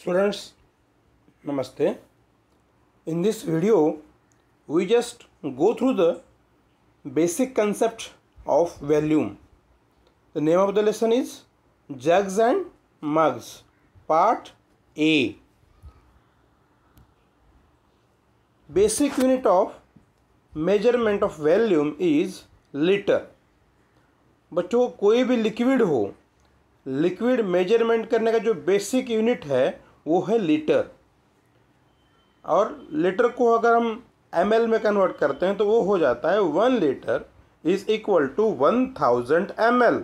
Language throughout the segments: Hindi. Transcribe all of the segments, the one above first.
Students, Namaste. In this video, we just go through the basic concept of volume. The name of the lesson is Jugs and Mugs, Part A. Basic unit of measurement of volume is liter बच्चों कोई भी लिक्विड हो लिक्विड मेजरमेंट करने का जो बेसिक यूनिट है वो है लीटर और लीटर को अगर हम एम में कन्वर्ट करते हैं तो वो हो जाता है one litre is equal to one thousand M L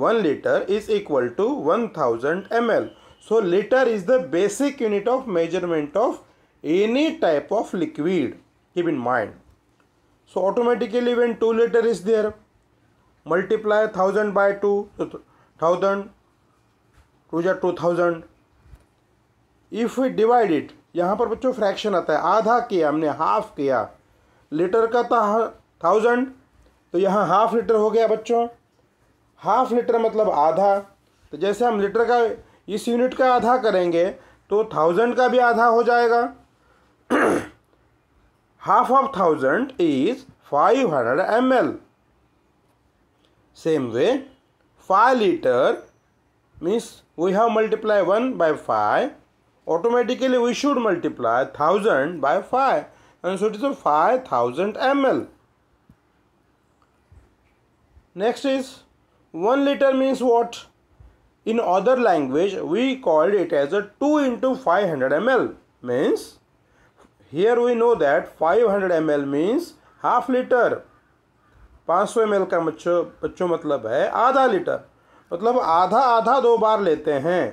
one litre is equal to one thousand M L so litre is the basic unit of measurement of any type of liquid in mind so automatically when two litre is there multiply thousand 1000 two thousand two जै two thousand if we divide it यहाँ पर बच्चों फ्रैक्शन आता है आधा किया हमने हाफ किया लीटर का था थाउजेंड तो यहाँ हाफ लीटर हो गया बच्चों हाफ लीटर मतलब आधा तो जैसे हम लीटर का इस यूनिट का आधा करेंगे तो थाउजेंड का भी आधा हो जाएगा half of thousand is five hundred M L same way five litre means we have multiply one by five automatically we should multiply 1000 by 5 and so it is 5000 ml. Next is 1 liter means what? In other language we called it as a 2 into 500 ml means here we know that 500 ml means half liter 500 ml का बच्चों बच्चों मतलब है आधा लीटर मतलब आधा आधा दो बार लेते हैं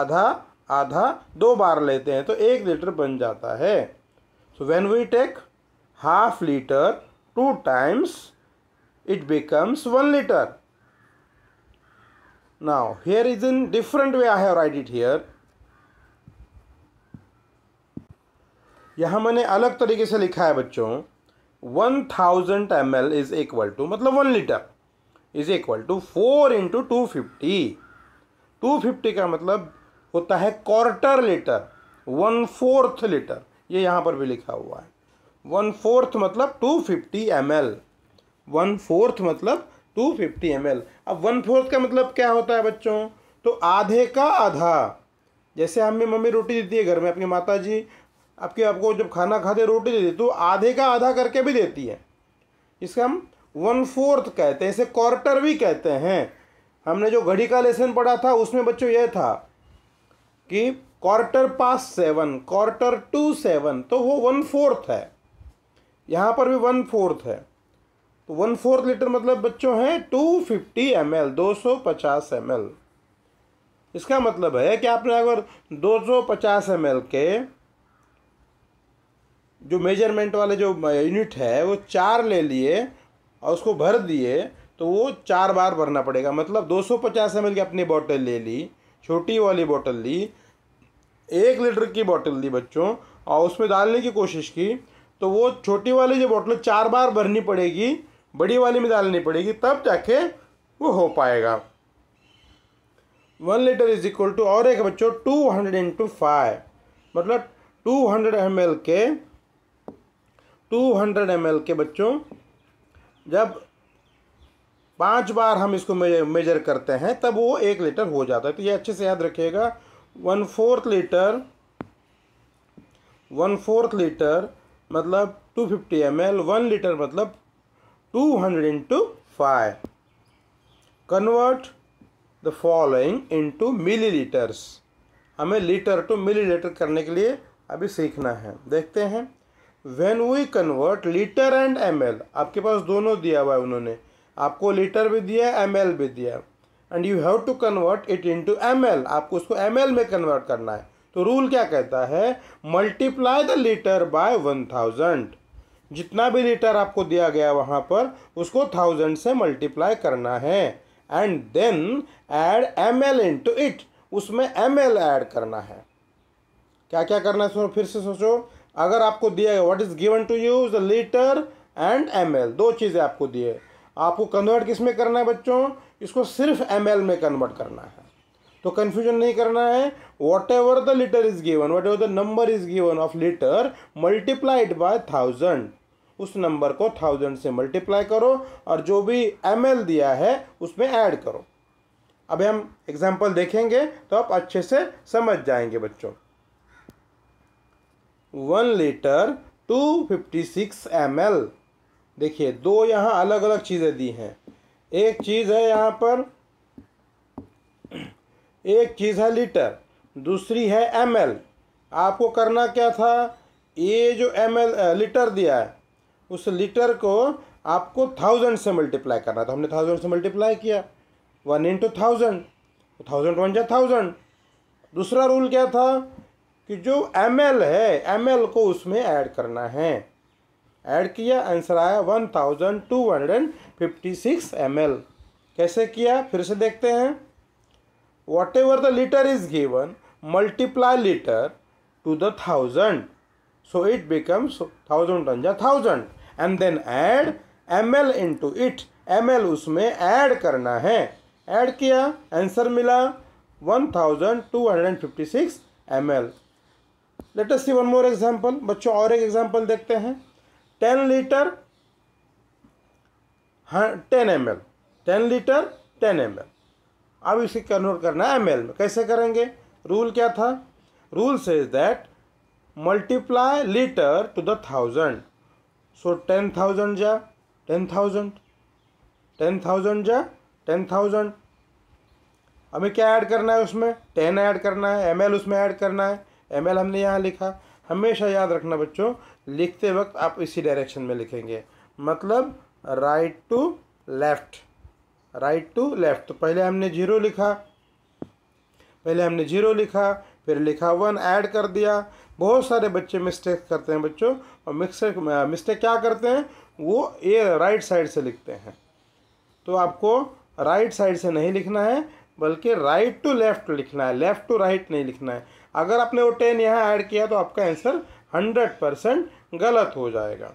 आधा आधा दो बार लेते हैं तो एक लीटर बन जाता है so when we take half litre two times it becomes one litre now here is in different way I have write it here. यहां मैंने अलग तरीके से लिखा है बच्चों one thousand M L is equal to मतलब one litre is equal to four into two fifty two fifty का मतलब होता है quarter litre one fourth litre ये यहाँ पर भी लिखा हुआ है वन फोर्थ मतलब two fifty M L one fourth मतलब टू फिफ्टी एम एल अब वन फोर्थ का मतलब क्या होता है बच्चों तो आधे का आधा जैसे हमें मम्मी रोटी देती है घर में अपनी माता जी आपके आपको जब खाना खाते रोटी देती है तो आधे का आधा करके भी देती है इसका हम वन फोर्थ कहते हैं इसे क्वार्टर भी कहते हैं हमने जो घड़ी का लेसन पढ़ा था उसमें बच्चों यह था कि quarter past seven quarter to seven तो वो वन फोर्थ है यहाँ पर भी वन फोर्थ है तो वन फोर्थ लीटर मतलब बच्चों है टू फिफ्टी एम एल दो सौ पचास एम एल इसका मतलब है कि आपने अगर दो सौ पचास एम एल के जो मेजरमेंट वाले जो यूनिट है वो चार ले लिए और उसको भर दिए तो वो चार बार भरना पड़ेगा मतलब दो सौ पचास एम एल की अपनी बॉटल ले ली छोटी वाली बोतल ली एक लीटर की बोतल ली बच्चों और उसमें डालने की कोशिश की तो वो छोटी वाली जो बोतल चार बार भरनी पड़ेगी बड़ी वाली में डालनी पड़ेगी तब जाके वो हो पाएगा one litre is equal to और एक बच्चों टू हंड्रेड इंटू फाइव मतलब टू हंड्रेड एम एल के टू हंड्रेड एम एल के बच्चों जब पांच बार हम इसको मेजर करते हैं तब वो एक लीटर हो जाता है तो ये अच्छे से याद रखिएगा one fourth litre one fourth litre मतलब two fifty M L one litre मतलब two hundred into five convert the following into millilitres हमें लीटर टू मिली लीटर करने के लिए अभी सीखना है देखते हैं when we convert litre and M L आपके पास दोनों दिया हुआ है उन्होंने आपको लीटर भी दिया एम एल भी दिया and you have to convert it into M L आपको उसको एम एल में कन्वर्ट करना है तो रूल क्या कहता है multiply the litre by one thousand जितना भी लीटर आपको दिया गया वहाँ पर उसको थाउजेंड से मल्टीप्लाई करना है and then add M L into it उसमें एम एल ऐड करना है क्या क्या करना है सो फिर से सोचो अगर आपको दिया गया what is given to use litre and M L दो चीज़ें आपको दिए आपको कन्वर्ट किस में करना है बच्चों इसको सिर्फ एम में कन्वर्ट करना है तो कन्फ्यूजन नहीं करना है whatever the litre is given whatever the number is given of litre multiplied by thousand उस नंबर को थाउजेंड से मल्टीप्लाई करो और जो भी एम दिया है उसमें ऐड करो अभी हम एग्जाम्पल देखेंगे तो आप अच्छे से समझ जाएंगे बच्चों one litre two fifty six M L देखिए दो यहाँ अलग अलग चीज़ें दी हैं एक चीज़ है यहाँ पर एक चीज़ है लीटर दूसरी है एम आपको करना क्या था ये जो एम लीटर दिया है उस लीटर को आपको थाउजेंड से मल्टीप्लाई करना था तो हमने थाउजेंड से मल्टीप्लाई किया one into thousand thousand one जा थाउजेंड दूसरा रूल क्या था कि जो एम है एम को उसमें ऐड करना है ऐड किया आंसर आया one thousand two hundred fifty six M L कैसे किया फिर से देखते हैं whatever the litre is given multiply litre to the thousand so it becomes thousand ton या thousand and then add M L to it M L उसमें ऐड करना है ऐड किया आंसर मिला one thousand two hundred fifty six M L latest see one more example बच्चों और एक एग्जाम्पल देखते हैं टेन लीटर हाँ, ten M L ten litre ten M L अब इसे कन्वर्ट करना है एम एल में कैसे करेंगे रूल क्या था rule says that multiply litre to the thousand so ten thousand जा टेन थाउजेंड टेन थाउजेंड जा टेन थाउजेंड हमें क्या ऐड करना है उसमें टेन ऐड करना है एम एल उसमें ऐड करना है एम एल हमने यहाँ लिखा हमेशा याद रखना बच्चों लिखते वक्त आप इसी डायरेक्शन में लिखेंगे मतलब right to left right to left तो पहले हमने जीरो लिखा पहले हमने जीरो लिखा फिर लिखा वन ऐड कर दिया बहुत सारे बच्चे मिस्टेक करते हैं बच्चों और मिक्सर मिस्टेक क्या करते हैं वो ये राइट साइड से लिखते हैं तो आपको राइट साइड से नहीं लिखना है बल्कि राइट टू लेफ़्ट लिखना है लेफ़्ट टू राइट नहीं लिखना है अगर आपने वो टेन यहाँ ऐड किया तो आपका आंसर हंड्रेड परसेंट गलत हो जाएगा